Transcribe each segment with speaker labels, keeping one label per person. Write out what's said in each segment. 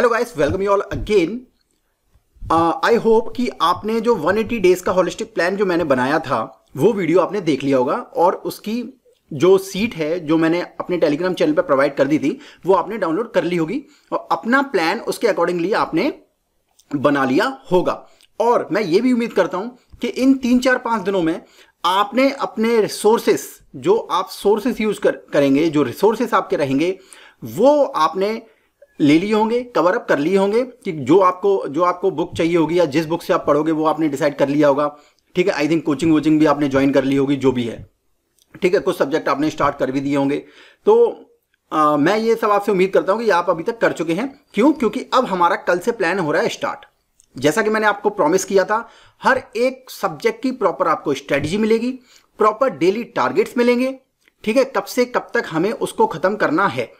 Speaker 1: Hello guys welcome you all again I hope कि आपने जो 180 डेज का होलिस्टिक प्लान जो मैंने बनाया था वो वीडियो आपने देख लिया होगा और उसकी जो सीट है जो मैंने अपने टेलीग्राम चैनल पर प्रोवाइड कर दी थी वो आपने डाउनलोड कर ली होगी और अपना प्लान उसके अकॉर्डिंगली आपने बना लिया होगा और मैं ये भी उम्मीद करता हूं कि इन तीन चार पांच दिनों में आपने अपने रिसोर्सेस जो आप सोर्सेस यूज कर, करेंगे जो रिसोर्सेस आपके रहेंगे वो आपने ले लिए होंगे कवर अप कर लिए होंगे कि जो आपको जो आपको बुक चाहिए होगी या जिस बुक से आप पढ़ोगे वो आपने डिसाइड कर लिया होगा ठीक है आई थिंक कोचिंग वोचिंग भी आपने ज्वाइन कर ली होगी जो भी है ठीक है कुछ सब्जेक्ट आपने स्टार्ट कर भी दिए होंगे तो आ, मैं ये सब आपसे उम्मीद करता हूँ कि आप अभी तक कर चुके हैं क्यों क्योंकि अब हमारा कल से प्लान हो रहा है स्टार्ट जैसा कि मैंने आपको प्रॉमिस किया था हर एक सब्जेक्ट की प्रॉपर आपको स्ट्रेटजी मिलेगी प्रॉपर डेली टारगेट्स मिलेंगे ठीक है कब से कब तक हमें उसको खत्म करना है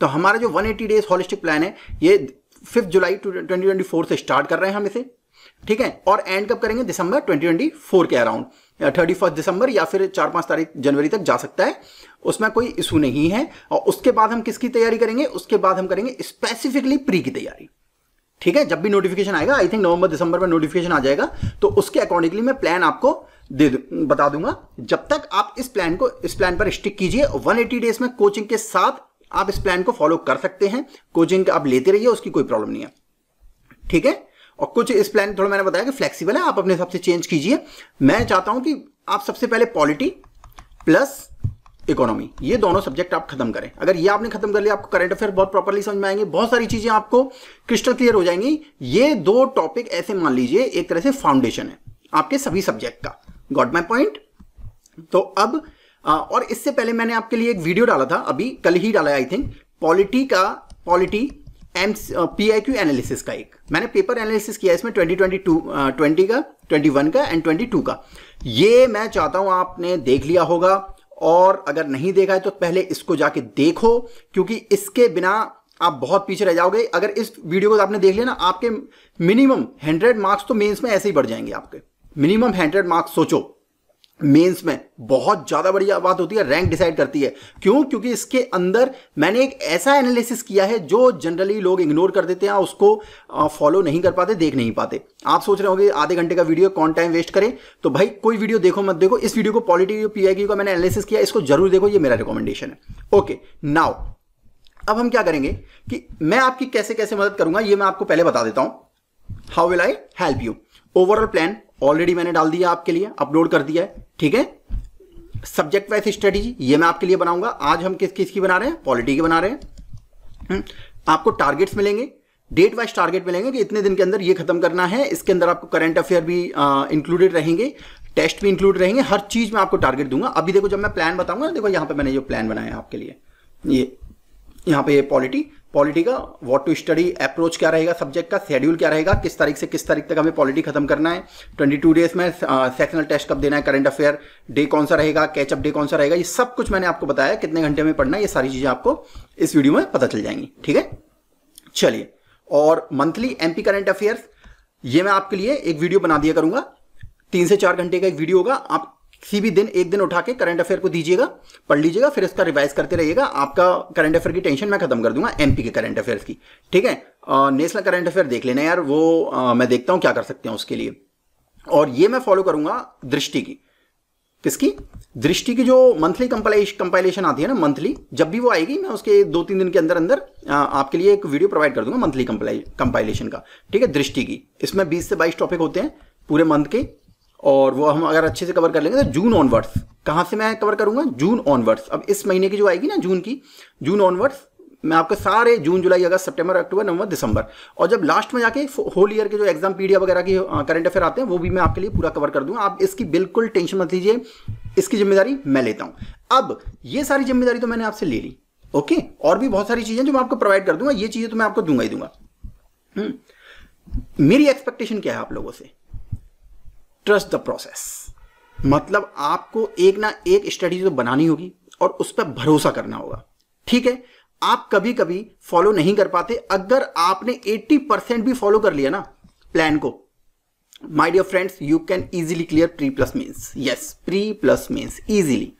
Speaker 1: तो हमारा जो 180 डेज हॉलिस्टिक प्लान है ये फिफ्थ जुलाई 2024 से स्टार्ट कर रहे हैं हम इसे ठीक है और एंड कब करेंगे दिसंबर 2024 के अराउंड थर्टी फर्स्ट दिसंबर या फिर चार पांच तारीख जनवरी तक जा सकता है उसमें कोई इशू नहीं है और उसके बाद हम किसकी तैयारी करेंगे उसके बाद हम करेंगे स्पेसिफिकली प्री की तैयारी ठीक है जब भी नोटिफिकेशन आएगा आई थिंक नवंबर दिसंबर में नोटिफिकेशन आ जाएगा तो उसके अकॉर्डिंगली मैं प्लान आपको दे बता दूंगा जब तक आप इस प्लान को इस प्लान पर स्टिक कीजिए 180 डेज में कोचिंग के साथ आप इस प्लान को फॉलो कर सकते हैं कोचिंग आप लेते रहिए उसकी कोई प्रॉब्लम नहीं है ठीक है और कुछ इस प्लान थोड़ा मैंने बताया कि फ्लेक्सिबल है आप अपने हिसाब से चेंज कीजिए मैं चाहता हूं कि आप सबसे पहले पॉलिटी प्लस इकोनॉमी ये दोनों सब्जेक्ट आप खत्म करें अगर ये आपने खत्म कर लिया आपको करंट अफेयर बहुत प्रॉपरली समझ में आएंगे बहुत सारी चीजें आपको क्रिस्टल क्लियर हो जाएंगी ये दो टॉपिक ऐसे मान लीजिए एक तरह से फाउंडेशन है आपके सभी सब्जेक्ट का गॉट माई पॉइंट तो अब और इससे पहले मैंने आपके लिए एक वीडियो डाला था अभी कल ही डाला आई थिंक पॉलिटी का polity M P I Q analysis का एक मैंने पेपर एनालिसिस किया इसमें ट्वेंटी ट्वेंटी टू ट्वेंटी का ट्वेंटी वन का एंड ट्वेंटी टू का ये मैं चाहता हूं आपने देख लिया होगा और अगर नहीं देखा है तो पहले इसको जाके देखो क्योंकि इसके बिना आप बहुत पीछे रह जाओगे अगर इस वीडियो को आपने देख लिया ना आपके मिनिमम हंड्रेड मार्क्स तो मेंस में ऐसे ही बढ़ जाएंगे आपके मिनिमम हंड्रेड मार्क्स सोचो मेंस में बहुत ज़्यादा बढ़िया बात होती है रैंक डिसाइड करती है क्यों क्योंकि इसके अंदर मैंने एक ऐसा एनालिसिस किया है जो जनरली लोग इग्नोर कर देते हैं उसको फॉलो नहीं कर पाते देख नहीं पाते आप सोच रहे होंगे आधे घंटे का वीडियो कौन टाइम वेस्ट करें तो भाई कोई वीडियो देखो मत देखो इस वीडियो को पॉलिटिव पी का मैंने एनालिसिस किया इसको जरूर देखो ये मेरा रिकॉमेंडेशन है ओके नाउ अब हम क्या करेंगे कि मैं आपकी कैसे कैसे मदद करूंगा ये मैं आपको पहले बता देता हूं how will I help you overall plan already मैंने डाल दिया आपके लिए अपलोड कर दिया है ठीक है सब्जेक्ट वाइज स्ट्रेटेजी ये मैं आपके लिए बनाऊंगा आज हम किस किस की बना रहे हैं पॉलिटी की बना रहे हैं आपको टारगेट्स मिलेंगे डेट वाइज टारगेट मिलेंगे कि इतने दिन के अंदर ये खत्म करना है इसके अंदर आपको करंट अफेयर भी इंक्लूडेड रहेंगे टेस्ट भी इंक्लूड रहेंगे हर चीज में आपको टारगेट दूंगा अभी देखो जब मैं प्लान बताऊंगा देखो यहां पर मैंने जो प्लान बनाया आपके लिए ये यहाँ पे पॉलिटी पॉलिटी का व्हाट टू स्टडी अप्रोच क्या रहेगा सब्जेक्ट का शेड्यूल क्या रहेगा किस तारीख से किस तारीख तक हमें पॉलिटी खत्म करना है 22 डेज में सेक्शनल uh, टेस्ट कब देना है करंट अफेयर डे कौन सा रहेगा कैचअप डे कौन सा रहेगा ये सब कुछ मैंने आपको बताया कितने घंटे में पढ़ना है ये सारी चीजें आपको इस वीडियो में पता चल जाएंगी ठीक है चलिए और मंथली एमपी करंट अफेयर ये मैं आपके लिए एक वीडियो बना दिया करूंगा तीन से चार घंटे का एक वीडियो होगा आप किसी भी दिन एक दिन उठा के करंट अफेयर को दीजिएगा पढ़ लीजिएगा फिर इसका रिवाइज करते रहिएगा आपका करंट अफेयर की टेंशन मैं खत्म कर दूंगा एमपी के करंट अफेयर्स की ठीक है नेशनल करंट अफेयर देख लेना यार वो आ, मैं देखता हूं क्या कर सकते हैं उसके लिए और ये मैं फॉलो करूंगा दृष्टि की किसकी दृष्टि की जो मंथली कंपाइलेशन आती है ना मंथली जब भी वो आएगी मैं उसके दो तीन दिन के अंदर अंदर आपके लिए एक वीडियो प्रोवाइड कर दूंगा मंथली कंपाइलेशन का ठीक है दृष्टि की इसमें 20 से 22 टॉपिक होते हैं पूरे मंथ के और वो हम अगर अच्छे से कवर कर लेंगे तो जून ऑनवर्ड्स कहाँ से मैं कवर करूँगा जून ऑनवर्ड्स अब इस महीने की जो आएगी ना जून की जून ऑनवर्ड्स मैं आपको सारे जून जुलाई अगस्त सितंबर अक्टूबर नवंबर दिसंबर और जब लास्ट में जाके होल ईयर के जो एग्जाम पीडीएफ वगैरह की करंट अफेयर आते हैं वो भी मैं आपके लिए पूरा कवर कर दूंगा आप इसकी बिल्कुल टेंशन मत लीजिए इसकी जिम्मेदारी मैं लेता हूं अब ये सारी जिम्मेदारी तो मैंने आपसे ले ली ओके और भी बहुत सारी चीज़ें जो मैं आपको प्रोवाइड कर दूंगा ये चीज़ें तो मैं आपको दूंगा ही दूंगा हम्म। मेरी एक्सपेक्टेशन क्या है आप लोगों से ट्रस्ट द प्रोसेस मतलब आपको एक ना एक स्ट्रेटजी तो बनानी होगी और उस पर भरोसा करना होगा ठीक है आप कभी कभी फॉलो नहीं कर पाते अगर आपने 80 परसेंट भी फॉलो कर लिया ना प्लान को my dear friends you can easily clear pre plus means yes pre plus means easily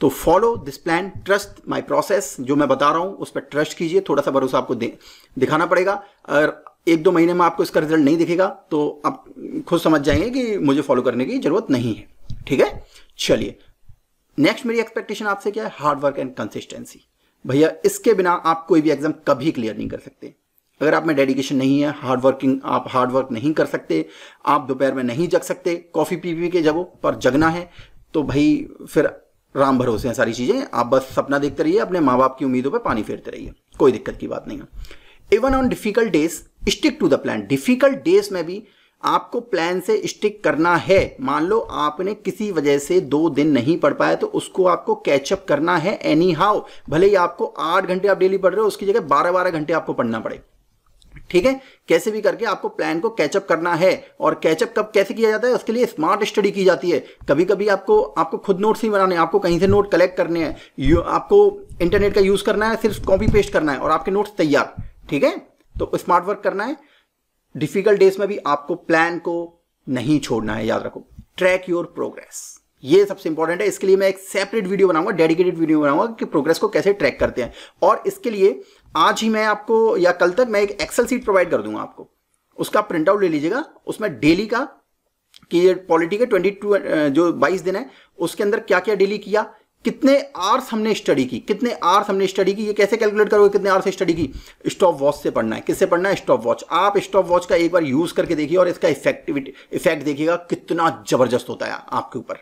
Speaker 1: तो follow this plan trust my process जो मैं बता रहा हूं उस पर ट्रस्ट कीजिए थोड़ा सा भरोसा आपको दे, दिखाना पड़ेगा और एक दो महीने में आपको इसका रिजल्ट नहीं दिखेगा तो आप खुद समझ जाएंगे कि मुझे फॉलो करने की जरूरत नहीं है ठीक है चलिए नेक्स्ट मेरी एक्सपेक्टेशन आपसे क्या है हार्डवर्क एंड कंसिस्टेंसी भैया इसके बिना आप कोई भी एग्जाम कभी क्लियर नहीं कर सकते अगर आप में डेडिकेशन नहीं है हार्ड वर्किंग आप हार्ड वर्क नहीं कर सकते आप दोपहर में नहीं जग सकते कॉफ़ी पी पी के जगो पर जगना है तो भाई फिर राम भरोसे हैं सारी चीज़ें आप बस सपना देखते रहिए अपने माँ बाप की उम्मीदों पर पानी फेरते रहिए कोई दिक्कत की बात नहीं है even on difficult days stick to the plan difficult days में भी आपको प्लान से स्टिक करना है मान लो आपने किसी वजह से दो दिन नहीं पढ़ पाया तो उसको आपको कैचअप करना है एनी हाउ भले ही आपको आठ घंटे आप डेली पढ़ रहे हो उसकी जगह बारह बारह घंटे आपको पढ़ना पड़े ठीक है कैसे भी करके आपको प्लान को कैचअप करना है और कैचअप कब कैसे किया जाता है उसके लिए स्मार्ट स्टडी की जाती है कभी कभी आपको आपको खुद नोट्स ही बनाने आपको कहीं से नोट कलेक्ट करने हैं आपको इंटरनेट का यूज़ करना है सिर्फ कॉपी पेस्ट करना है और आपके नोट्स तैयार ठीक है तो स्मार्ट वर्क करना है डिफिकल्ट डेज में भी आपको प्लान को नहीं छोड़ना है याद रखो ट्रैक योर प्रोग्रेस ये सबसे इंपॉर्टेंट है इसके लिए मैं एक सेपरेट वीडियो बनाऊंगा डेडिकेटेड वीडियो बनाऊंगा कि प्रोग्रेस को कैसे ट्रैक करते हैं और इसके लिए आज ही मैं आपको या कल तक मैं एक एक्सेल सीट प्रोवाइड कर दूंगा आपको उसका प्रिंटआउट ले लीजिएगा उसमें डेली का कि ये पॉलिटी के ट्वेंटी जो 22 दिन है उसके अंदर क्या क्या डेली किया कितने आर्स हमने स्टडी की कितने आर्स हमने स्टडी की ये कैसे कैलकुलेट करोगे कितने आर्स स्टडी की स्टॉप वॉच से पढ़ना है किससे पढ़ना है स्टॉप वॉच आप स्टॉप वॉच का एक बार यूज करके देखिए और इसका इफेक्टिविटी इफेक्ट देखिएगा कितना जबरदस्त होता है आपके ऊपर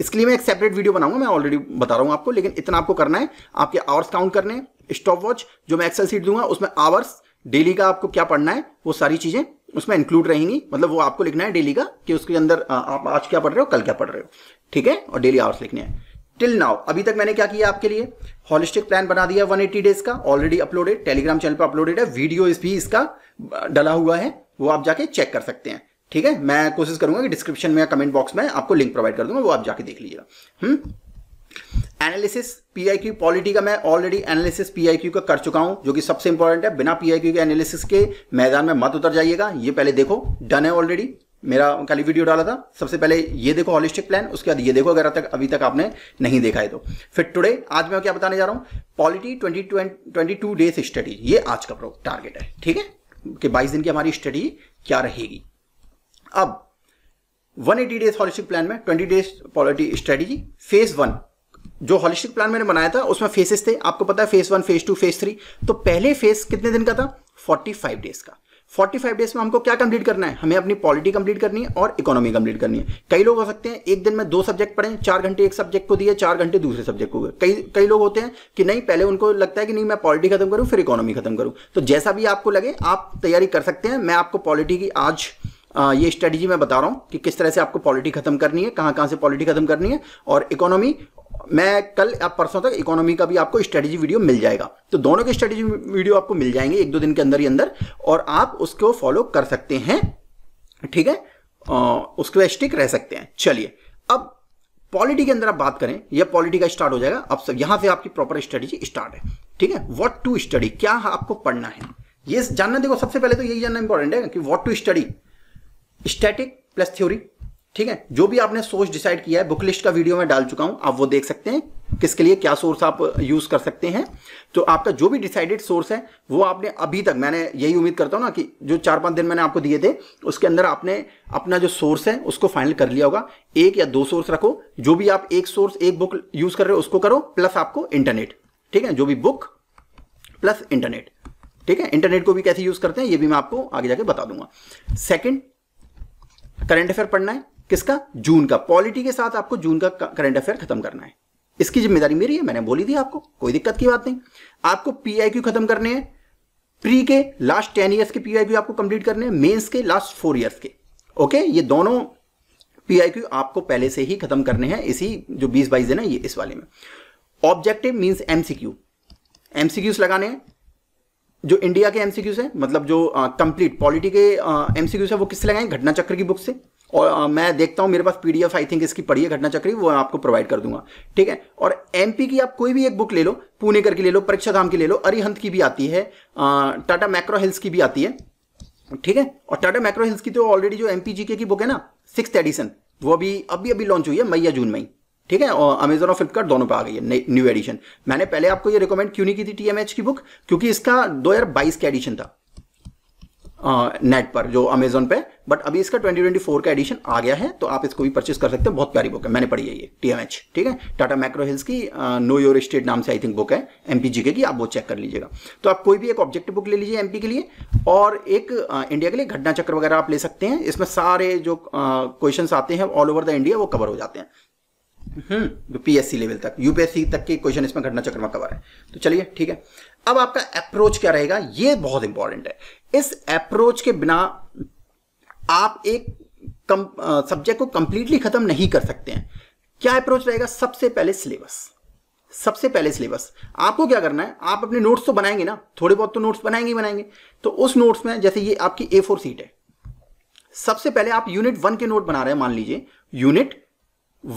Speaker 1: इसके लिए मैं एक सेपरेट वीडियो बनाऊंगा मैं ऑलरेडी बता रहा हूं आपको लेकिन इतना आपको करना है आपके आवर्स काउंट करने स्टॉप वॉच जो मैं एक्सेल सीट दूंगा उसमें आवर्स डेली का आपको क्या पढ़ना है वो सारी चीजें उसमें इंक्लूड रहेंगी मतलब वो आपको लिखना है डेली का कि उसके अंदर आप आज क्या पढ़ रहे हो कल क्या पढ़ रहे हो ठीक है और डेली आवर्स लिखने हैं टिल नाउ अभी तक मैंने क्या किया आपके लिए हॉलिस्टिक प्लान बना दिया 180 डेज का ऑलरेडी अपलोडेड टेलीग्राम चैनल पर अपलोडेड है वीडियो इस भी इसका डला हुआ है वो आप जाके चेक कर सकते हैं ठीक है मैं कोशिश करूंगा कि डिस्क्रिप्शन में या कमेंट बॉक्स में आपको लिंक प्रोवाइड कर दूंगा वो आप जाके देख लीजिएगा एनालिसिस पीआईक्यू पॉलिटी का मैं ऑलरेडी एनालिसिस पीआईक्यू का कर चुका हूं जो कि सबसे इंपॉर्टेंट है बिना पीआईक्यू के एनालिसिस के मैदान में मत उतर जाइएगा ये पहले देखो डन है ऑलरेडी मेरा कल वीडियो डाला था सबसे पहले ये देखो हॉलिस्टिक प्लान उसके बाद ये देखो अगर तक अभी तक आपने नहीं देखा है तो फिर टुडे आज मैं क्या बताने जा रहा हूँ polity twenty twenty two days study ये आज का टारगेट है ठीक है कि बाईस दिन की हमारी स्टडी क्या रहेगी अब 180 डेज हॉलिस्टिक प्लान में 20 days polity strategy phase one जो हॉलिस्टिक प्लान मैंने बनाया था उसमें फेसेस थे आपको पता है phase one phase two phase three तो पहले फेज कितने दिन का था 45 डेज का 45 डेज में हमको क्या कंप्लीट करना है हमें अपनी पॉलिटी कंप्लीट करनी है और इकोनॉमी कंप्लीट करनी है कई लोग हो सकते हैं एक दिन में दो सब्जेक्ट पढ़े चार घंटे एक सब्जेक्ट को दिए चार घंटे दूसरे सब्जेक्ट को कई कई लोग होते हैं कि नहीं पहले उनको लगता है कि नहीं मैं पॉलिटी खत्म करूँ फिर इकोनॉमी खत्म करूँ तो जैसा भी आपको लगे आप तैयारी कर सकते हैं मैं आपको पॉलिटी की आज ये स्ट्रेटजी मैं बता रहा हूँ कि किस तरह से आपको पॉलिटी खत्म करनी है कहाँ कहाँ से पॉलिटी खत्म करनी है और इकोनॉमी मैं कल या परसों तक इकोनॉमी का भी आपको स्ट्रेटेजी वीडियो मिल जाएगा तो दोनों के स्ट्रेटेजी वीडियो आपको मिल जाएंगे एक दो दिन के अंदर ही अंदर और आप उसको फॉलो कर सकते हैं ठीक है उसके बाद स्टिक रह सकते हैं चलिए अब पॉलिटी के अंदर आप बात करें यह पॉलिटी का स्टार्ट हो जाएगा अब सब यहां से आपकी प्रॉपर स्ट्रेटेजी स्टार्ट है ठीक है वॉट टू स्टडी क्या आपको पढ़ना है ये जानना देखो सबसे पहले तो यही जानना इंपॉर्टेंट है कि what to study static plus theory ठीक है जो भी आपने सोर्स डिसाइड किया है बुक लिस्ट का वीडियो मैं डाल चुका हूं आप वो देख सकते हैं किसके लिए क्या सोर्स आप यूज uh, कर सकते हैं तो आपका जो भी डिसाइडेड सोर्स है वो आपने अभी तक मैंने यही उम्मीद करता हूं ना कि जो चार पांच दिन मैंने आपको दिए थे उसके अंदर आपने अपना जो सोर्स है उसको फाइनल कर लिया होगा एक या दो सोर्स रखो जो भी आप एक सोर्स एक बुक यूज कर रहे हो उसको करो प्लस आपको इंटरनेट ठीक है जो भी बुक प्लस इंटरनेट ठीक है इंटरनेट को भी कैसे यूज करते हैं ये भी मैं आपको आगे जाके बता दूंगा सेकेंड करंट अफेयर पढ़ना है किसका जून का पॉलिटी के साथ आपको जून का करंट अफेयर खत्म करना है इसकी जिम्मेदारी मेरी है मैंने बोली दी आपको कोई दिक्कत की बात नहीं आपको पीआईक्यू खत्म करने हैं प्री के लास्ट टेन ईयर्स के पीआईक्यू आपको कंप्लीट करने हैं मेंस के लास्ट फोर ईयर्स के ओके ये दोनों पीआईक्यू आपको पहले से ही खत्म करने हैं इसी जो बीस बाईस दिन है ये इस वाले में ऑब्जेक्टिव मीन्स एमसीक्यू एमसीक्यूज लगाने हैं जो इंडिया के एमसीक्यूज हैं मतलब जो कंप्लीट पॉलिटी के एमसीक्यूज है वो किससे लगाएं घटना चक्र की बुक से और आ, मैं देखता हूँ मेरे पास पीडीएफ आई थिंक इसकी पढ़ी है घटना चक्री वो आपको प्रोवाइड कर दूंगा ठीक है और एमपी की आप कोई भी एक बुक ले लो पुणेकर की ले लो परीक्षा धाम की ले लो अरिहंत की भी आती है टाटा मैक्रो हिल्स की भी आती है ठीक है और टाटा मैक्रो हिल्स की तो ऑलरेडी जो एमपी जीके की बुक है ना सिक्स एडिशन वो अभी अभी अभी लॉन्च हुई है मई या जून में ठीक है और अमेजोन और फ्लिपकार्ट दोनों पे आ गई है न्यू एडिशन मैंने पहले आपको ये रिकमेंड क्यों नहीं की थी टीएमएच की बुक क्योंकि इसका 2022 का एडिशन था नेट पर जो अमेजोन पे बट अभी इसका 2024 का एडिशन आ गया है तो आप इसको भी परचेस कर सकते हैं बहुत प्यारी बुक है मैंने पढ़ी है ये टीएमएच ठीक है टाटा मैक्रो हिल्स की नो योर स्टेट नाम से आई थिंक बुक है जीके की आप वो चेक कर लीजिएगा तो आप कोई भी एक ऑब्जेक्टिव बुक ले लीजिए एमपी के लिए और एक आ, इंडिया के लिए घटना चक्र वगैरह आप ले सकते हैं इसमें सारे जो क्वेश्चन आते हैं ऑल ओवर द इंडिया वो कवर हो जाते हैं हम्म पीएससी लेवल तक यूपीएससी तक के क्वेश्चन इसमें घटना चक्र में कवर है तो चलिए ठीक है अब आपका अप्रोच क्या रहेगा ये बहुत इंपॉर्टेंट है इस अप्रोच के बिना आप एक सब्जेक्ट को कंप्लीटली खत्म नहीं कर सकते हैं क्या अप्रोच रहेगा सबसे पहले सिलेबस सबसे पहले सिलेबस आपको क्या करना है आप अपने नोट्स तो बनाएंगे ना थोड़े बहुत तो नोट्स बनाएंगे ही बनाएंगे तो उस नोट्स में जैसे ये आपकी ए फोर सीट है सबसे पहले आप यूनिट वन के नोट बना रहे हैं मान लीजिए यूनिट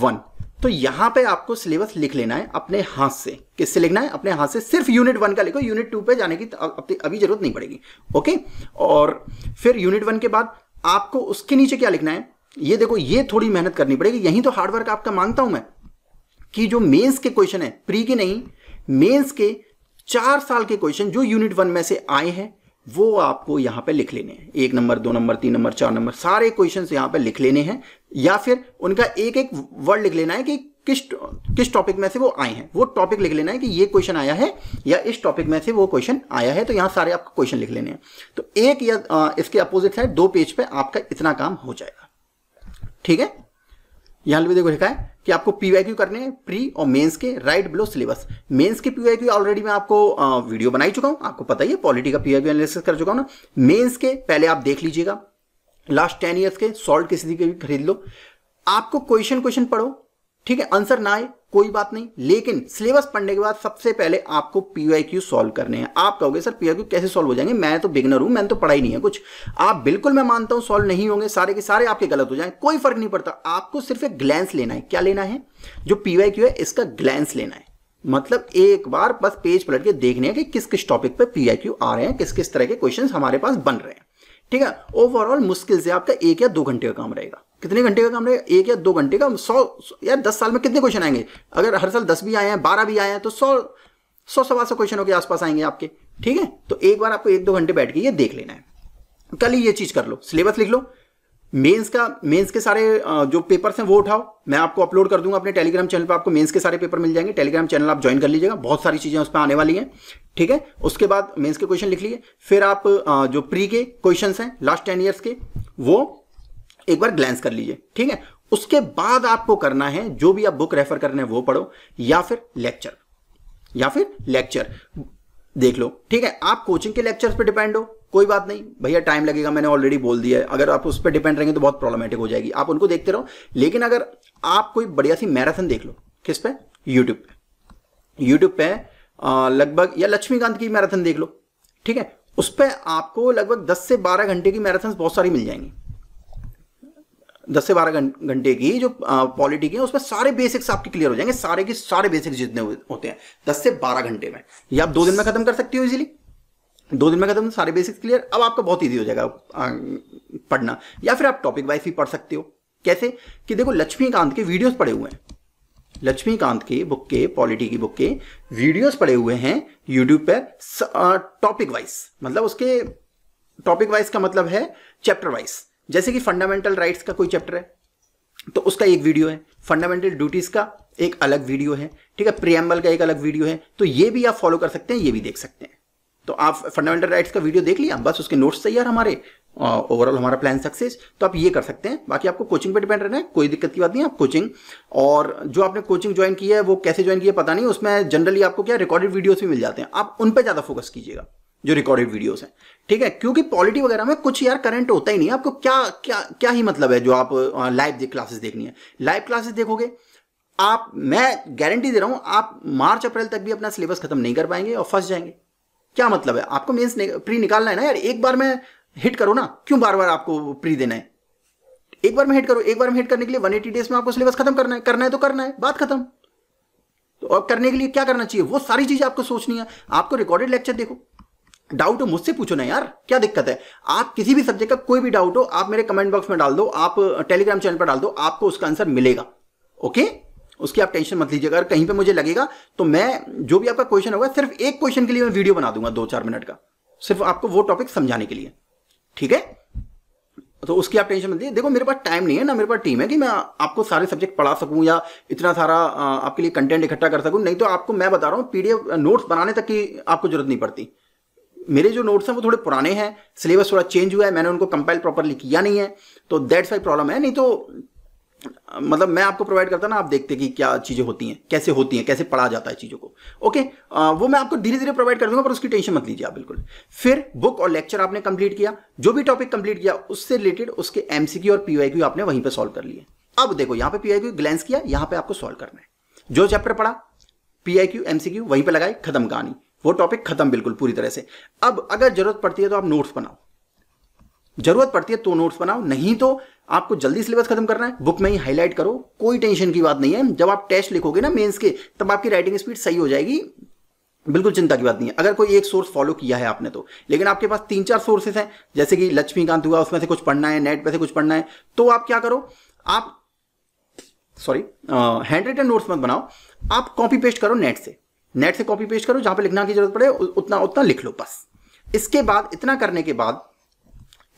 Speaker 1: वन तो यहां पे आपको सिलेबस लिख लेना है अपने हाथ से किससे लिखना है अपने हाथ से सिर्फ यूनिट वन का लिखो यूनिट टू पे जाने की अभी जरूरत नहीं पड़ेगी ओके और फिर यूनिट वन के बाद आपको उसके नीचे क्या लिखना है ये देखो ये थोड़ी मेहनत करनी पड़ेगी यही तो हार्डवर्क आपका मांगता हूं मैं कि जो मेंस के क्वेश्चन है प्री के नहीं मेंस के चार साल के क्वेश्चन जो यूनिट वन में से आए हैं वो आपको यहाँ पे लिख लेने हैं एक नंबर दो नंबर तीन नंबर चार नंबर सारे क्वेश्चन यहाँ पे लिख लेने हैं या फिर उनका एक एक वर्ड लिख लेना है कि किस किस टॉपिक में से वो आए हैं वो टॉपिक लिख लेना है कि ये क्वेश्चन आया है या इस टॉपिक में से वो क्वेश्चन आया है तो यहाँ सारे आपको क्वेश्चन लिख लेने हैं तो एक या इसके अपोजिट साइड दो पेज पे आपका इतना काम हो जाएगा ठीक है यहां पे देखो लिखा है कि आपको पीवाईक्यू करने हैं प्री और मेंस के राइट बिलो सिलेबस मेंस के पीवाईक्यू ऑलरेडी मैं आपको वीडियो बनाई चुका हूं आपको पता ही है पॉलिटी का पीवाईक्यू एनालिसिस कर चुका हूं ना मेंस के पहले आप देख लीजिएगा लास्ट टेन ईयर्स के सॉल्ट किसी के भी खरीद लो आपको क्वेश्चन क्वेश्चन पढ़ो ठीक है आंसर ना आए कोई बात नहीं लेकिन सिलेबस पढ़ने के बाद सबसे पहले आपको पीवाईक्यू सॉल्व करने हैं आप कहोगे सर क्यू कैसे सॉल्व हो जाएंगे मैं तो बिगनर हूं मैंने तो पढ़ाई नहीं है कुछ आप बिल्कुल मैं मानता हूं सॉल्व नहीं होंगे सारे के सारे आपके गलत हो जाएंगे कोई फर्क नहीं पड़ता आपको सिर्फ एक ग्लैंस लेना है क्या लेना है जो क्यू है इसका ग्लैंस लेना है मतलब एक बार बस पेज पलट के देखने हैं कि किस किस टॉपिक पे पीआईक्यू आ रहे हैं किस किस तरह के क्वेश्चन हमारे पास बन रहे हैं ठीक है ओवरऑल मुश्किल से आपका एक या दो घंटे का काम रहेगा कितने घंटे का काम रहेगा एक या दो घंटे का सौ या दस साल में कितने क्वेश्चन आएंगे अगर हर साल दस भी आए हैं बारह भी आए हैं तो सौ सौ सवा सौ क्वेश्चनों के आसपास आएंगे आपके ठीक है तो एक बार आपको एक दो घंटे बैठ के ये देख लेना है कल ही ये चीज़ कर लो सिलेबस लिख लो मेंस का मेंस के सारे जो पेपर्स हैं वो उठाओ मैं आपको अपलोड कर दूंगा अपने टेलीग्राम चैनल पर आपको मेंस के सारे पेपर मिल जाएंगे टेलीग्राम चैनल आप ज्वाइन कर लीजिएगा बहुत सारी चीज़ें उस पर आने वाली हैं ठीक है उसके बाद मेंस के क्वेश्चन लिख लिए फिर आप जो प्री के क्वेश्चन हैं लास्ट टेन ईयर्स के वो एक बार ग्लैंस कर लीजिए ठीक है उसके बाद आपको करना है जो भी आप बुक रेफर करने वो पढ़ो या फिर लेक्चर या फिर लेक्चर देख लो ठीक है आप कोचिंग के लेक्चर्स पे डिपेंड हो कोई बात नहीं भैया टाइम लगेगा मैंने ऑलरेडी बोल दिया है अगर आप उस पर डिपेंड रहेंगे तो बहुत प्रॉब्लमेटिक हो जाएगी आप उनको देखते रहो लेकिन अगर आप कोई बढ़िया सी मैराथन देख लो किस पे यूट्यूब पे यूट्यूब पे लगभग या लक्ष्मीकांत की मैराथन देख लो ठीक है उस पर आपको लगभग दस से बारह घंटे की मैराथन बहुत सारी मिल जाएंगी दस से बारह घंटे की जो पॉलिटिक है उसमें सारे बेसिक्स आपके क्लियर हो जाएंगे सारे के सारे बेसिक्स जितने होते हैं दस से बारह घंटे में ये आप दो दिन में खत्म कर सकती हो इजीली दो दिन में खत्म सारे बेसिक्स क्लियर अब आपका बहुत ईजी हो जाएगा पढ़ना या फिर आप टॉपिक वाइज भी पढ़ सकते हो कैसे कि देखो लक्ष्मीकांत के वीडियोस पड़े हुए हैं लक्ष्मीकांत की बुक के पॉलिटी की बुक के वीडियोस पड़े हुए हैं यूट्यूब पर टॉपिक वाइज मतलब उसके टॉपिक वाइज का मतलब है चैप्टर वाइज जैसे कि फंडामेंटल राइट्स का कोई चैप्टर है तो उसका एक वीडियो है फंडामेंटल ड्यूटीज का एक अलग वीडियो है ठीक है प्रियम्बल का एक अलग वीडियो है तो ये भी आप फॉलो कर सकते हैं ये भी देख सकते हैं तो आप फंडामेंटल राइट्स का वीडियो देख लिया बस उसके नोट्स तैयार हमारे ओवरऑल हमारा प्लान सक्सेस तो आप ये कर सकते हैं बाकी आपको कोचिंग पे डिपेंड रहना है कोई दिक्कत की बात नहीं आप कोचिंग और जो आपने कोचिंग ज्वाइन की है वो कैसे ज्वाइन किया पता नहीं उसमें जनरली आपको क्या रिकॉर्डेड वीडियोस भी मिल जाते हैं आप उन पर ज़्यादा फोकस कीजिएगा जो रिकॉर्डेड वीडियोस हैं ठीक है क्योंकि पॉलिटी वगैरह में कुछ यार करंट होता ही नहीं आपको क्या क्या क्या ही मतलब है जो आप लाइव क्लासेस देखनी है लाइव क्लासेस देखोगे आप मैं गारंटी दे रहा हूं आप मार्च अप्रैल तक भी अपना सिलेबस खत्म नहीं कर पाएंगे और फंस जाएंगे क्या मतलब है आपको मेंस प्री निकालना है ना यार एक बार में हिट करो ना क्यों बार बार आपको प्री देना है एक बार में हिट करो एक बार में हिट करने के लिए 180 डेज में आपको सिलेबस खत्म करना है करना है तो करना है बात खत्म तो अब करने के लिए क्या करना चाहिए वो सारी चीजें आपको सोचनी है आपको रिकॉर्डेड लेक्चर देखो डाउट हो मुझसे पूछो ना यार क्या दिक्कत है आप किसी भी सब्जेक्ट का कोई भी डाउट हो आप मेरे कमेंट बॉक्स में डाल दो आप टेलीग्राम चैनल पर डाल दो आपको उसका आंसर मिलेगा ओके उसकी आप टेंशन मत लीजिएगा अगर कहीं पे मुझे लगेगा तो मैं जो भी आपका क्वेश्चन होगा सिर्फ एक क्वेश्चन के लिए मैं वीडियो बना दूंगा दो चार मिनट का सिर्फ आपको वो टॉपिक समझाने के लिए ठीक है तो उसकी आप टेंशन मत लीजिए देखो मेरे पास टाइम नहीं है ना मेरे पास टीम है कि मैं आपको सारे सब्जेक्ट पढ़ा सकूं या इतना सारा आपके लिए कंटेंट इकट्ठा कर सकूं नहीं तो आपको मैं बता रहा हूं पीडीएफ नोट्स बनाने तक की आपको जरूरत नहीं पड़ती मेरे जो नोट्स हैं वो थोड़े पुराने हैं सिलेबस थोड़ा चेंज हुआ है मैंने उनको कंपाइल प्रॉपरली किया नहीं है तो दैट्स वाई प्रॉब्लम है नहीं तो मतलब मैं आपको प्रोवाइड करता ना आप देखते कि क्या चीज़ें होती हैं कैसे होती हैं कैसे पढ़ा जाता है चीज़ों को ओके आ, वो मैं आपको धीरे धीरे प्रोवाइड कर दूंगा पर उसकी टेंशन मत लीजिए आप बिल्कुल फिर बुक और लेक्चर आपने कंप्लीट किया जो भी टॉपिक कंप्लीट किया उससे रिलेटेड उसके एमसीक्यू और पीवाईक्यू आपने वहीं पर सॉल्व कर लिए अब देखो यहाँ पे पीआईक्यू ग्लैंस किया यहाँ पे आपको सॉल्व करना है जो चैप्टर पढ़ा क्यू एमसीक्यू वहीं पर लगाई खत्म कहानी वो टॉपिक खत्म बिल्कुल पूरी तरह से अब अगर जरूरत पड़ती है तो आप नोट्स बनाओ जरूरत पड़ती है तो नोट्स बनाओ नहीं तो आपको जल्दी सिलेबस खत्म करना है बुक में ही हाईलाइट करो कोई टेंशन की बात नहीं है जब आप टेस्ट लिखोगे ना मेंस के तब आपकी राइटिंग स्पीड सही हो जाएगी बिल्कुल चिंता की बात नहीं है अगर कोई एक सोर्स फॉलो किया है आपने तो लेकिन आपके पास तीन चार सोर्सेस हैं जैसे कि लक्ष्मीकांत हुआ उसमें से कुछ पढ़ना है नेट पे से कुछ पढ़ना है तो आप क्या करो आप सॉरी हैंड रिटन नोट्स मत बनाओ आप कॉपी पेस्ट करो नेट से नेट से कॉपी पेस्ट करो जहां पे लिखना की जरूरत पड़े उतना उतना लिख लो बस इसके बाद इतना करने के बाद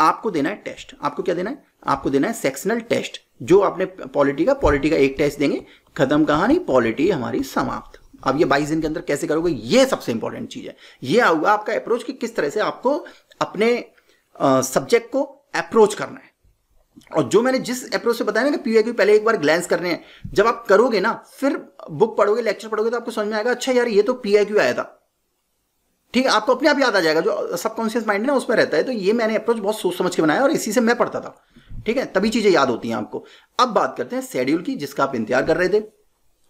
Speaker 1: आपको देना है टेस्ट आपको क्या देना है आपको देना है सेक्शनल टेस्ट जो आपने पॉलिटी का पॉलिटी का एक टेस्ट देंगे खत्म कहानी पॉलिटी हमारी समाप्त अब ये बाईस दिन के अंदर कैसे करोगे ये सबसे इंपॉर्टेंट चीज है ये होगा आपका अप्रोच कि किस तरह से आपको अपने सब्जेक्ट को अप्रोच करना है और जो मैंने जिस अप्रोच से बताया ना कि पीआईक्यू पहले एक बार ग्लैंस करने हैं जब आप करोगे ना फिर बुक पढ़ोगे लेक्चर पढ़ोगे तो आपको समझ में आएगा अच्छा यार ये तो पीआईक्यू आया था ठीक है आपको अपने आप याद आ जाएगा जो सबकॉन्शियस माइंड है ना उसमें रहता है तो ये मैंने अप्रोच बहुत सोच समझ के बनाया और इसी से मैं पढ़ता था ठीक है तभी चीज़ें याद होती हैं आपको अब बात करते हैं शेड्यूल की जिसका आप इंतजार कर रहे थे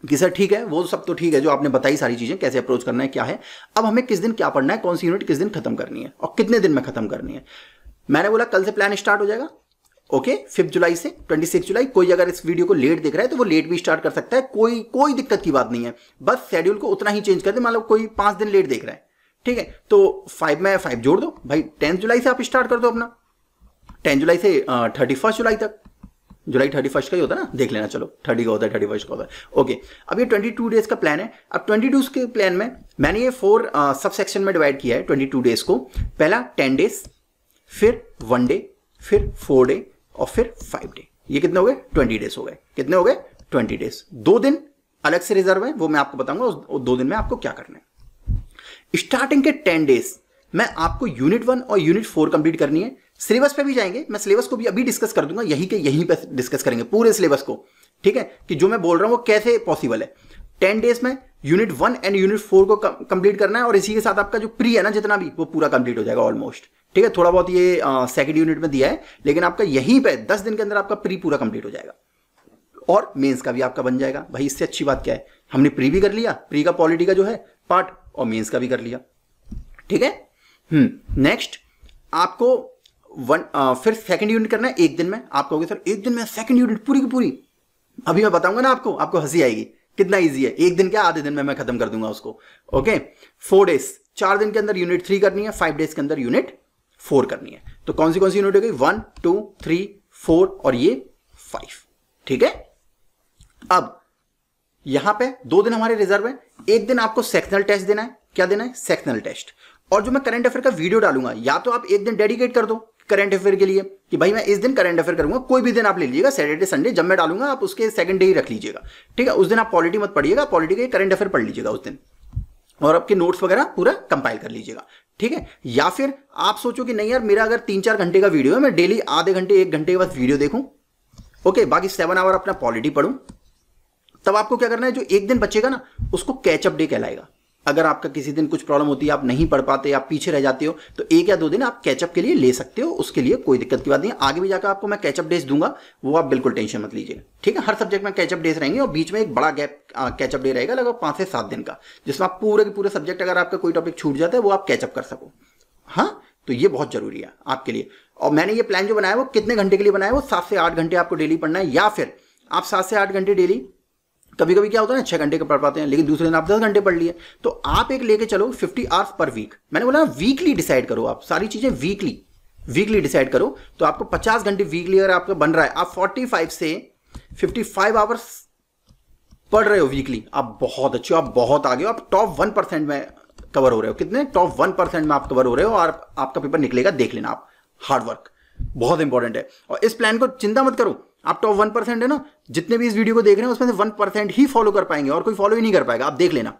Speaker 1: कि सर ठीक है वो सब तो ठीक है जो आपने बताई सारी चीज़ें कैसे अप्रोच करना है क्या है अब हमें किस दिन क्या पढ़ना है कौन सी यूनिट किस दिन खत्म करनी है और कितने दिन में खत्म करनी है मैंने बोला कल से प्लान स्टार्ट हो जाएगा ओके फिफ्थ जुलाई से ट्वेंटी सिक्स जुलाई कोई अगर इस वीडियो को लेट देख रहा है तो वो लेट भी स्टार्ट कर सकता है कोई कोई दिक्कत की बात नहीं है बस शेड्यूल को उतना ही चेंज कर दे मान लो कोई पांच दिन लेट देख रहा है ठीक है तो फाइव में फाइव जोड़ दो भाई टेंथ जुलाई से आप स्टार्ट कर दो अपना टेंथ जुलाई से थर्टी फर्स्ट जुलाई तक जुलाई थर्टी फर्स्ट का ही होता है ना देख लेना चलो थर्टी का होता है थर्टी फर्स्ट का होता है ओके अब ये ट्वेंटी टू डेज का प्लान है अब ट्वेंटी टू के प्लान में मैंने ये फोर सब सेक्शन में डिवाइड किया है ट्वेंटी टू डेज को पहला टेन डेज फिर वन डे फिर फोर डे और फिर फाइव डे ये कितने हो गए ट्वेंटी डेज हो गए कितने हो गए ट्वेंटी डेज दो दिन अलग से रिजर्व है वो मैं आपको बताऊंगा उस दो दिन में आपको क्या करना है स्टार्टिंग के टेन डेज मैं आपको यूनिट वन और यूनिट फोर कंप्लीट करनी है सिलेबस पे भी जाएंगे मैं सिलेबस को भी अभी डिस्कस कर दूंगा यहीं के यहीं पे डिस्कस करेंगे पूरे सिलेबस को ठीक है कि जो मैं बोल रहा हूं वो कैसे पॉसिबल है टेन डेज में unit one and unit four को कंप्लीट करना है और इसी के साथ आपका जो प्री है ना जितना भी वो पूरा कंप्लीट हो जाएगा ऑलमोस्ट ठीक है थोड़ा बहुत ये सेकेंड यूनिट में दिया है लेकिन आपका यहीं पे दस दिन के अंदर आपका प्री पूरा कंप्लीट हो जाएगा और मेंस का भी आपका बन जाएगा भाई इससे अच्छी बात क्या है हमने प्री भी कर लिया प्री का पॉलिटी का जो है पार्ट और मेंस का भी कर लिया ठीक है नेक्स्ट हम्म, आपको वन आ, फिर सेकंड यूनिट करना है एक दिन में आप कहोगे सर एक दिन में सेकंड यूनिट पूरी की पूरी अभी मैं बताऊंगा ना आपको आपको हंसी आएगी कितना ईजी है एक दिन क्या आधे दिन में मैं खत्म कर दूंगा उसको ओके फोर डेज चार दिन के अंदर यूनिट थ्री करनी है फाइव डेज के अंदर यूनिट फोर करनी है तो कौन सी कौन सी यूनिट हो गई वन टू थ्री फोर और ये फाइव ठीक है अब यहां पे दो दिन हमारे रिजर्व है एक दिन आपको सेक्शनल टेस्ट देना है क्या देना है सेक्शनल टेस्ट और जो मैं करंट अफेयर का वीडियो डालूंगा या तो आप एक दिन डेडिकेट कर दो करंट अफेयर के लिए कि भाई मैं इस दिन करंट अफेयर करूंगा कोई भी दिन आप ले लीजिएगा सैटरडे संडे जब मैं डालूंगा आप उसके सेकंड डे ही रख लीजिएगा ठीक है उस दिन आप पॉलिटी मत पढ़िएगा पॉलिटी का करंट अफेयर पढ़ लीजिएगा उस दिन और आपके नोट्स वगैरह पूरा कंपाइल कर लीजिएगा ठीक है या फिर आप सोचो कि नहीं यार मेरा अगर तीन चार घंटे का वीडियो है मैं डेली आधे घंटे एक घंटे के बाद वीडियो देखूं ओके बाकी सेवन आवर अपना पॉलिटी पढ़ू तब आपको क्या करना है जो एक दिन बचेगा ना उसको कैचअप डे कहलाएगा अगर आपका किसी दिन कुछ प्रॉब्लम होती है आप नहीं पढ़ पाते आप पीछे रह जाते हो तो एक या दो दिन आप कैचअप के लिए ले सकते हो उसके लिए कोई दिक्कत की बात नहीं आगे भी जाकर आपको मैं कैचअप डेज दूंगा वो आप बिल्कुल टेंशन मत लीजिए ठीक है हर सब्जेक्ट में कैचअप डेज रहेंगे और बीच में एक बड़ा गैप कैचअप डे रहेगा लगभग पांच से सात दिन का जिसमें आप पूरे के पूरे सब्जेक्ट अगर आपका कोई टॉपिक छूट जाता है वो आप कैचअप कर सको हाँ तो ये बहुत जरूरी है आपके लिए और मैंने ये प्लान जो बनाया वो कितने घंटे के लिए बनाया वो सात से आठ घंटे आपको डेली पढ़ना है या फिर आप सात से आठ घंटे डेली कभी कभी क्या होता है ना छह घंटे के पढ़ पाते हैं लेकिन दूसरे दिन आप दस घंटे पढ़ लिए तो आप एक लेके चलो फिफ्टी आवर्स पर वीक मैंने बोला वीकली डिसाइड करो आप सारी चीज़ें वीकली वीकली डिसाइड करो तो आपको पचास घंटे वीकली अगर आपका बन रहा है आप फोर्टी फाइव से फिफ्टी फाइव आवर्स पढ़ रहे हो वीकली आप बहुत अच्छे हो आप बहुत आगे हो आप टॉप वन परसेंट में कवर हो रहे हो कितने टॉप वन परसेंट में आप कवर हो रहे हो और आपका पेपर निकलेगा देख लेना आप हार्डवर्क बहुत इंपॉर्टेंट है और इस प्लान को चिंता मत करो आप टॉप वन परसेंट है ना जितने भी इस वीडियो को देख रहे हैं उसमें से वन परसेंट ही फॉलो कर पाएंगे और कोई फॉलो ही नहीं कर पाएगा आप देख लेना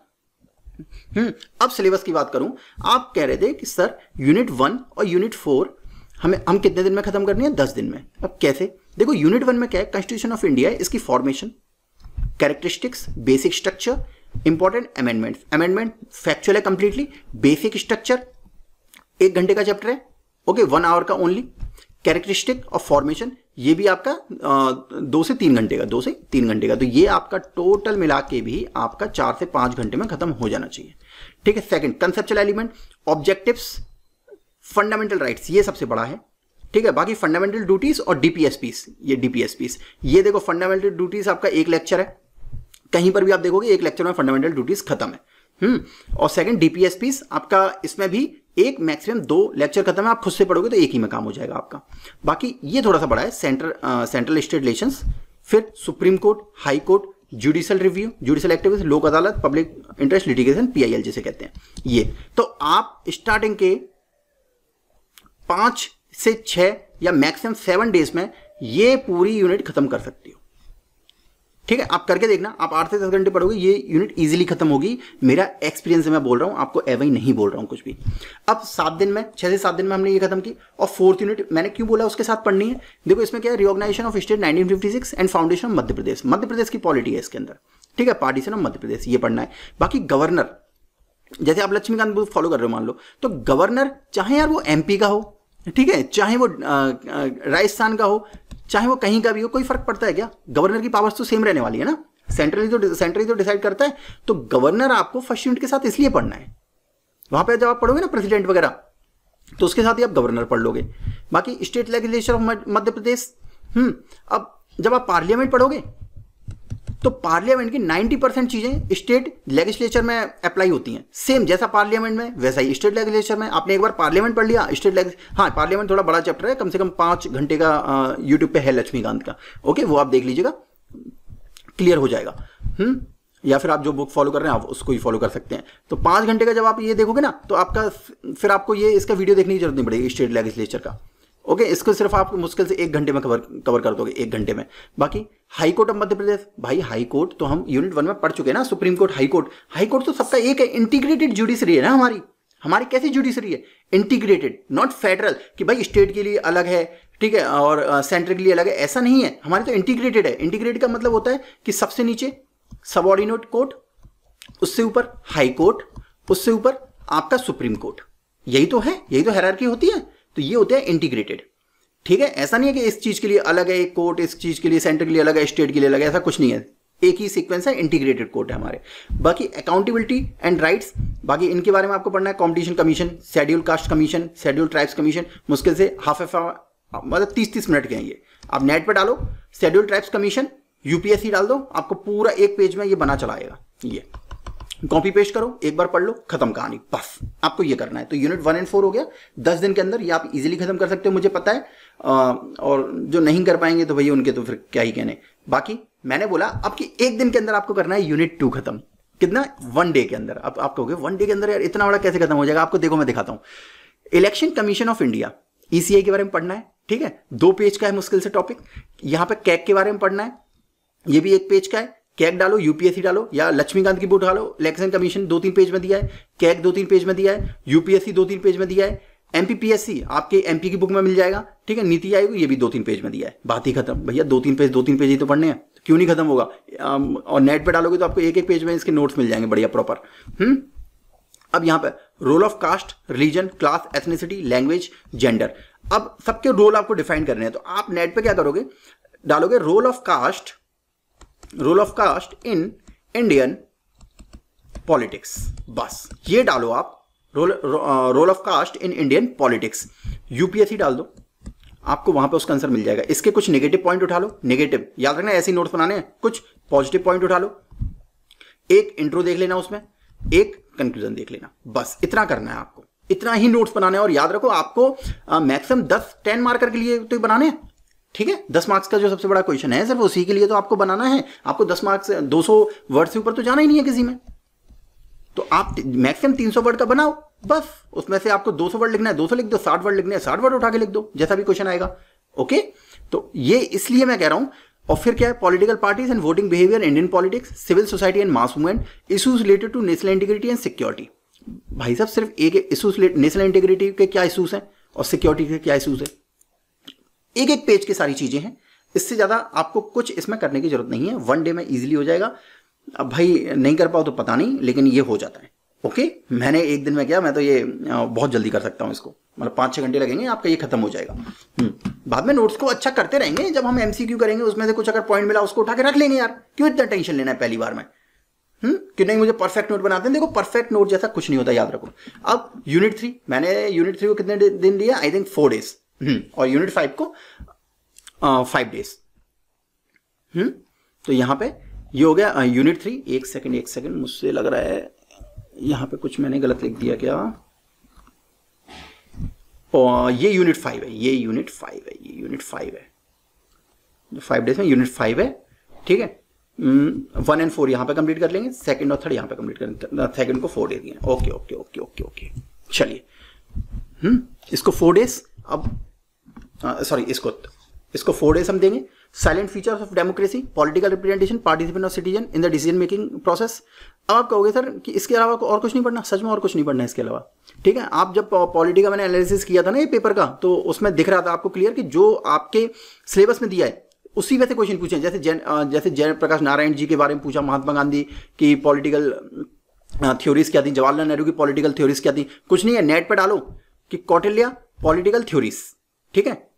Speaker 1: हम्म अब सिलेबस की बात करूं आप कह रहे थे कि सर यूनिट वन और यूनिट फोर हमें हम कितने दिन में खत्म करनी है दस दिन में अब कैसे देखो यूनिट वन में क्या है कॉन्स्टिट्यूशन ऑफ इंडिया है इसकी formation characteristics basic structure important amendment amendment factual है कंप्लीटली बेसिक स्ट्रक्चर एक घंटे का चैप्टर है ओके वन आवर का ओनली कैरेक्टरिस्टिक ऑफ फॉर्मेशन ये भी आपका दो से तीन घंटे का दो से तीन घंटे का तो ये आपका टोटल मिला के भी आपका चार से पांच घंटे में खत्म हो जाना चाहिए ठीक है second conceptual element objectives fundamental rights ये सबसे बड़ा है ठीक है बाकी फंडामेंटल ड्यूटीज और डीपीएसपीस ये डीपीएसपीस ये देखो फंडामेंटल ड्यूटीज आपका एक लेक्चर है कहीं पर भी आप देखोगे एक लेक्चर में फंडामेंटल ड्यूटीज खत्म है हम्म और सेकंड डीपीएसपीस आपका इसमें भी एक मैक्सिमम दो लेक्चर खत्म है आप खुद से पढ़ोगे तो एक ही में काम हो जाएगा आपका बाकी ये थोड़ा सा बड़ा है सेंटर सेंट्रल स्टेट रिलेशन फिर supreme court high court judicial review judicial activity Lok Adalat public interest litigation PIL जिसे कहते हैं ये तो आप स्टार्टिंग के पांच से छह या मैक्सिमम सेवन डेज में ये पूरी यूनिट खत्म कर सकती हो ठीक है आप करके देखना आप आठ से दस घंटे पढ़ोगे ये यूनिट इजीली खत्म होगी मेरा एक्सपीरियंस मैं बोल रहा हूँ आपको एवं ही नहीं बोल रहा हूँ कुछ भी अब सात दिन में छह से सात दिन में हमने ये खत्म की और फोर्थ यूनिट मैंने क्यों बोला उसके साथ पढ़नी है देखो इसमें क्या है reorganisation of state nineteen and foundation of Madhya Pradesh Madhya Pradesh की पॉलिटी है इसके अंदर ठीक है पार्टीशन ऑफ मध्य प्रदेश ये पढ़ना है बाकी गवर्नर जैसे आप लक्ष्मीकांत फॉलो कर रहे हो मान लो तो गवर्नर चाहे यार वो एमपी का हो ठीक है चाहे वो राजस्थान का हो चाहे वो कहीं का भी हो कोई फर्क पड़ता है क्या गवर्नर की पावर्स तो सेम रहने वाली है ना सेंट्रल जो सेंट्रल जो डिसाइड करता है तो गवर्नर आपको फर्स्ट यूनिट के साथ इसलिए पढ़ना है वहां पर जब आप पढ़ोगे ना प्रेसिडेंट वगैरह तो उसके साथ ही आप गवर्नर पढ़ लोगे बाकी state legislature of Madhya Pradesh hmm अब जब आप पार्लियामेंट पढ़ोगे तो पार्लियामेंट की 90 परसेंट चीजें स्टेट लेगिस्लेचर में अप्लाई होती हैं सेम जैसा पार्लियामेंट में वैसा ही स्टेट लेगिस्लेचर में आपने एक बार पार्लियामेंट पढ़ लिया स्टेट लेग हाँ पार्लियामेंट थोड़ा बड़ा चैप्टर है कम से कम पांच घंटे का यूट्यूब पे है लक्ष्मीकांत का ओके वो आप देख लीजिएगा क्लियर हो जाएगा हम्म या फिर आप जो बुक फॉलो कर रहे हैं आप उसको ही फॉलो कर सकते हैं तो पांच घंटे का जब आप ये देखोगे ना तो आपका फिर आपको ये इसका वीडियो देखने की जरूरत नहीं पड़ेगी स्टेट लेगिस्लेचर का ओके okay, इसको सिर्फ आप मुश्किल से एक घंटे में कवर कवर कर दोगे एक घंटे में बाकी high court of Madhya Pradesh भाई हाई कोर्ट तो हम यूनिट वन में पढ़ चुके हैं ना supreme court high court high court तो सबका एक है इंटीग्रेटेड जुडिशरी है ना हमारी हमारी कैसी जुडिशरी है इंटीग्रेटेड नॉट फेडरल कि भाई स्टेट के लिए अलग है ठीक है और सेंटर के लिए अलग है ऐसा नहीं है हमारी तो इंटीग्रेटेड है इंटीग्रेटेड का मतलब होता है कि सबसे नीचे सबॉर्डिनेट कोर्ट उससे ऊपर हाई कोर्ट उससे ऊपर आपका सुप्रीम कोर्ट यही तो है यही तो हैरारकी होती है तो ये होते हैं इंटीग्रेटेड ठीक है ऐसा नहीं है कि इस चीज के लिए अलग है एक कोर्ट इस चीज के लिए सेंटर के लिए अलग है स्टेट के लिए अलग है ऐसा कुछ नहीं है एक ही सीक्वेंस है इंटीग्रेटेड कोर्ट है हमारे बाकी अकाउंटेबिलिटी एंड राइट्स बाकी इनके बारे में आपको पढ़ना है competition commission schedule caste commission schedule tribes commission मुश्किल से हाफ एफ मतलब तीस तीस मिनट के हैं ये आप नेट पर डालो शेड्यूल ट्राइब्स कमीशन यूपीएससी डाल दो आपको पूरा एक पेज में ये बना चलाएगा ये कॉपी पेश करो एक बार पढ़ लो खत्म कहानी पफ आपको ये करना है तो यूनिट वन एंड फोर हो गया दस दिन के अंदर ये आप इजीली खत्म कर सकते हो मुझे पता है आ, और जो नहीं कर पाएंगे तो भैया उनके तो फिर क्या ही कहने बाकी मैंने बोला आपकी एक दिन के अंदर आपको करना है यूनिट टू खत्म कितना वन डे के अंदर अब आप कहोगे वन डे के अंदर यार इतना बड़ा कैसे खत्म हो जाएगा आपको देखो मैं दिखाता हूं election commission of India ECI के बारे में पढ़ना है ठीक है दो पेज का है मुश्किल से टॉपिक यहां पर कैक के बारे में पढ़ना है ये भी एक पेज का है कैक डालो यूपीएससी डालो या लक्ष्मीकांत की बुक डालो इलेक्शन कमीशन दो तीन पेज में दिया है कैक दो तीन पेज में दिया है यूपीएससी दो तीन पेज में दिया है एमपीपीएससी आपके एमपी की बुक में मिल जाएगा ठीक है नीति आयोग ये भी दो तीन पेज में दिया है बात ही खत्म भैया दो तीन पेज दो तीन पेज ही तो पढ़ने हैं क्यों नहीं खत्म होगा और नेट पे डालोगे तो आपको एक एक पेज में इसके नोट्स मिल जाएंगे बढ़िया प्रॉपर हम्म अब यहाँ पे role of caste religion class ethnicity language gender अब सबके रोल आपको डिफाइन करने हैं तो आप नेट पे क्या करोगे डालोगे role of caste role of caste in Indian politics बस ये डालो आप role role of caste in Indian politics UPSC डाल दो आपको वहां पे उसका आंसर मिल जाएगा इसके कुछ नेगेटिव पॉइंट उठा लो नेगेटिव याद रखना ऐसे नोट्स बनाने हैं कुछ पॉजिटिव पॉइंट उठा लो एक इंट्रो देख लेना उसमें एक कंक्लूजन देख लेना बस इतना करना है आपको इतना ही नोट्स बनाना है और याद रखो आपको मैक्सिमम uh, दस टेन मार्कर के लिए तो बनाने हैं ठीक है दस मार्क्स का जो सबसे बड़ा क्वेश्चन है सिर्फ उसी के लिए तो आपको बनाना है आपको दस मार्क्स दो सौ वर्ड से ऊपर तो जाना ही नहीं है किसी में तो आप मैक्सिमम तीन सौ वर्ड का बनाओ बस उसमें से आपको दो सौ वर्ड लिखना है दो सौ लिख दो साठ वर्ड लिखना है साठ वर्ड उठा के लिख दो जैसा भी क्वेश्चन आएगा ओके तो ये इसलिए मैं कह रहा हूं और फिर क्या है political parties and voting behaviour Indian politics civil society and mass movement issues related to national integrity and security भाई साहब सिर्फ एक इशूज नेशनल इंटीग्रिटी के क्या इशूज हैं और सिक्योरिटी के क्या इशूज है एक एक पेज की सारी चीज़ें हैं इससे ज़्यादा आपको कुछ इसमें करने की ज़रूरत नहीं है वन डे में इजिली हो जाएगा अब भाई नहीं कर पाओ तो पता नहीं लेकिन ये हो जाता है ओके मैंने एक दिन में किया मैं तो ये बहुत जल्दी कर सकता हूँ इसको मतलब पांच छह घंटे लगेंगे आपका ये खत्म हो जाएगा हम्म। बाद में नोट्स को अच्छा करते रहेंगे जब हम एमसीक्यू करेंगे उसमें से कुछ अगर पॉइंट मिला उसको उठा के रख लेंगे यार क्यों इतना टेंशन लेना है पहली बार में हुँ? हम्म? कि नहीं मुझे परफेक्ट नोट बनाते हैं देखो परफेक्ट नोट जैसा कुछ नहीं होता याद रखो अब यूनिट थ्री मैंने यूनिट थ्री को कितने दिन दिया I think four days hmm. और यूनिट फाइव को फाइव डेज हम्म तो यहां पे ये हो गया यूनिट थ्री एक सेकंड एक सेकंड मुझसे लग रहा है यहां पे कुछ मैंने गलत लिख दिया क्या और ये यूनिट फाइव है ये यूनिट फाइव है ये यूनिट फाइव है जो फाइव डेज में यूनिट फाइव है ठीक है वन एंड फोर यहां पे कंप्लीट कर लेंगे सेकंड और थर्ड यहां पे कंप्लीट कर सेकंड को फोर दे दिए okay okay okay okay okay चलिए हम्म इसको फोर डेज अब सॉरी uh, इसको इसको फोर डेज हम देंगे salient features of democracy political representation participant of citizen in the decision making process अब आप कहोगे सर कि इसके अलावा और कुछ नहीं पढ़ना सच में और कुछ नहीं पढ़ना इसके अलावा ठीक है आप जब पॉलिटी uh, का मैंने एनालिसिस किया था ना ये पेपर का तो उसमें दिख रहा था आपको क्लियर कि जो आपके सिलेबस में दिया है उसी वैसे क्वेश्चन पूछे जैसे जैन uh, जैसे जय प्रकाश नारायण जी के बारे में पूछा महात्मा गांधी की पॉलिटिकल थ्योरीज क्या थी जवाहरलाल नेहरू की पॉलिटिकल थ्योरीज क्या थी कुछ नहीं है नेट पर डालो कि कौटिल्या पॉलिटिकल थ्योरीज ठीक है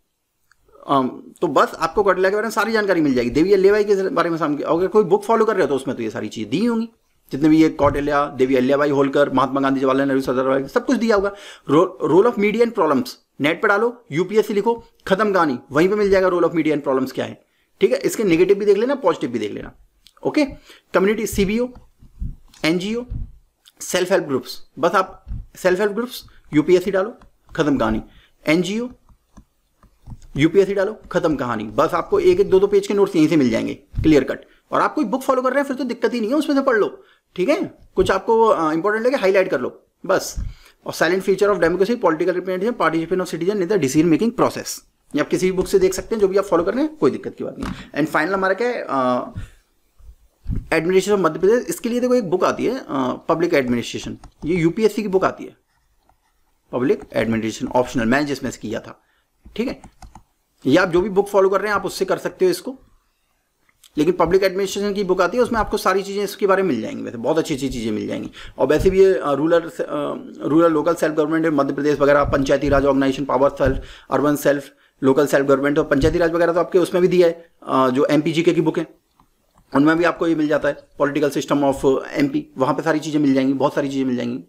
Speaker 1: तो बस आपको गौटेला के बारे में सारी जानकारी मिल जाएगी देवी अल्ल्याबाई के बारे में सामने अगर कोई बुक फॉलो कर रहे हो तो उसमें तो ये सारी चीज़ दी होंगी जितने भी ये कौटिल्या देवी अल्ल्याबाई होलकर महात्मा गांधी जवाहरलाल नेहरू सरदार सब कुछ दिया होगा रो, role of media and problems net पर डालो यूपीएससी लिखो खत्म गानी वहीं पर मिल जाएगा role of media and problems क्या है ठीक है इसके नेगेटिव भी देख लेना पॉजिटिव भी देख लेना ओके कम्युनिटी सी एनजीओ सेल्फ हेल्प ग्रुप्स बस आप सेल्फ हेल्प ग्रुप्स यूपीएससी डालो खत्म कहानी एनजीओ यूपीएससी डालो खत्म कहानी बस आपको एक एक दो दो पेज के नोट्स यहीं से मिल जाएंगे क्लियर कट और आप कोई बुक फॉलो कर रहे हैं फिर तो दिक्कत ही नहीं है उसमें से पढ़ लो ठीक है कुछ आपको इंपॉर्टेंट लगे हाईलाइट कर लो बस और salient feature of democracy political representation participation of citizen in the decision making process आप किसी भी बुक से देख सकते हैं जो भी आप फॉलो कर रहे हैं कोई दिक्कत की बात नहीं एंड फाइनल हमारा क्या है एडमिनिस्ट्रेशन ऑफ मध्य प्रदेश इसके लिए देखो एक बुक आती है पब्लिक एडमिनिस्ट्रेशन ये यूपीएससी की बुक आती है पब्लिक एडमिनिस्ट्रेशन ऑप्शनल मैंने जिसमें से किया था ठीक है या आप जो भी बुक फॉलो कर रहे हैं आप उससे कर सकते हो इसको लेकिन पब्लिक एडमिनिस्ट्रेशन की बुक आती है उसमें आपको सारी चीज़ें इसके बारे में मिल जाएंगी वैसे बहुत अच्छी अच्छी चीज़ें मिल जाएंगी और वैसे भी ये rural rural local self government Madhya Pradesh वगैरह panchayati raj organisation power self urban self local self government और पंचायती राज वगैरह तो आपके उसमें भी दिया है जो एम पी जी के की बुक है उनमें भी आपको ये मिल जाता है political system of M P वहाँ पर सारी चीज़ें मिल जाएंगी बहुत सारी चीज़ें मिल जाएंगी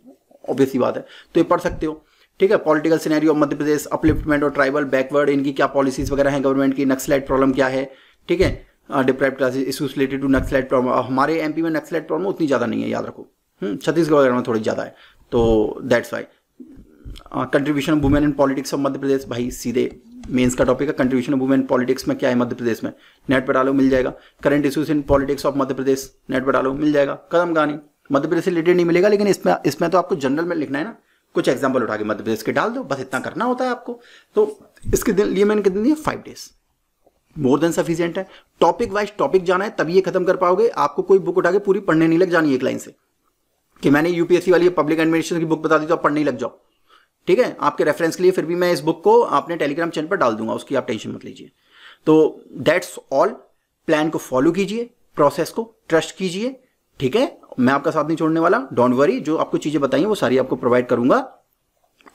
Speaker 1: ऑब्वियसली बात है तो ये पढ़ सकते हो ठीक है political scenario Madhya Pradesh upliftment और ट्राइबल बैकवर्ड इनकी क्या पॉलिसीज वगैरह हैं गवर्नमेंट की नक्सलाइट प्रॉब्लम क्या है ठीक है deprive classes issues related to naxalite problem हमारे एमपी में नक्सलाइट प्रॉब्लम उतनी ज़्यादा नहीं है याद रखो हम्म, छत्तीसगढ़ वगैरह में थोड़ी ज़्यादा है तो that's why contribution of women in politics of Madhya Pradesh भाई सीधे मेंस का टॉपिक है कंट्रीब्यूशन ऑफ वुमेन पॉलिटिक्स में क्या है मध्य प्रदेश में नेट पर डालो मिल जाएगा current issues in politics of Madhya Pradesh net पर डालो मिल जाएगा कदम कहानी मध्य प्रदेश से रिलेटेड नहीं मिलेगा लेकिन इसमें इसमें तो आपको जनरल में लिखना है ना कुछ एग्जाम्पल उठा के मध्य प्रदेश के डाल दो बस इतना करना होता है आपको तो इसके दिन लिए मैंने कितने दिए five days more than sufficient है टॉपिक वाइज टॉपिक जाना है तभी ये खत्म कर पाओगे आपको कोई बुक उठा के पूरी पढ़ने नहीं लग जानी एक लाइन से कि मैंने यूपीएससी वाली पब्लिक एडमिनिस्ट्रेशन की बुक बता दी तो आप पढ़ने लग जाओ ठीक है आपके रेफरेंस के लिए फिर भी मैं इस बुक को आपने टेलीग्राम चैनल पर डाल दूंगा उसकी आप टेंशन मत लीजिए तो दैट्स ऑल प्लान को फॉलो कीजिए प्रोसेस को ट्रस्ट कीजिए ठीक है मैं आपका साथ नहीं छोड़ने वाला डोंट वरी जो आपको चीज़ें बताइए वो सारी आपको प्रोवाइड करूंगा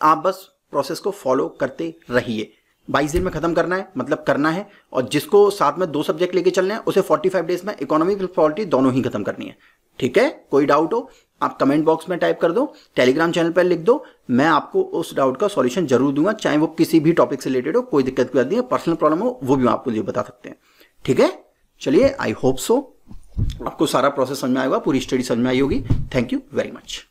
Speaker 1: आप बस प्रोसेस को फॉलो करते रहिए बाईस दिन में खत्म करना है मतलब करना है और जिसको साथ में दो सब्जेक्ट लेके चलने हैं उसे 45 डेज में इकोनॉमिक पॉलिटी दोनों ही खत्म करनी है ठीक है कोई डाउट हो आप कमेंट बॉक्स में टाइप कर दो टेलीग्राम चैनल पर लिख दो मैं आपको उस डाउट का सॉल्यूशन जरूर दूंगा चाहे वो किसी भी टॉपिक से रिलेटेड हो कोई दिक्कत की बात नहीं है पर्सनल प्रॉब्लम हो वो भी आपको बता सकते हैं ठीक है चलिए आई होप सो आपको सारा प्रोसेस समझ में आएगा पूरी स्टडी समझ में आई होगी थैंक यू वेरी मच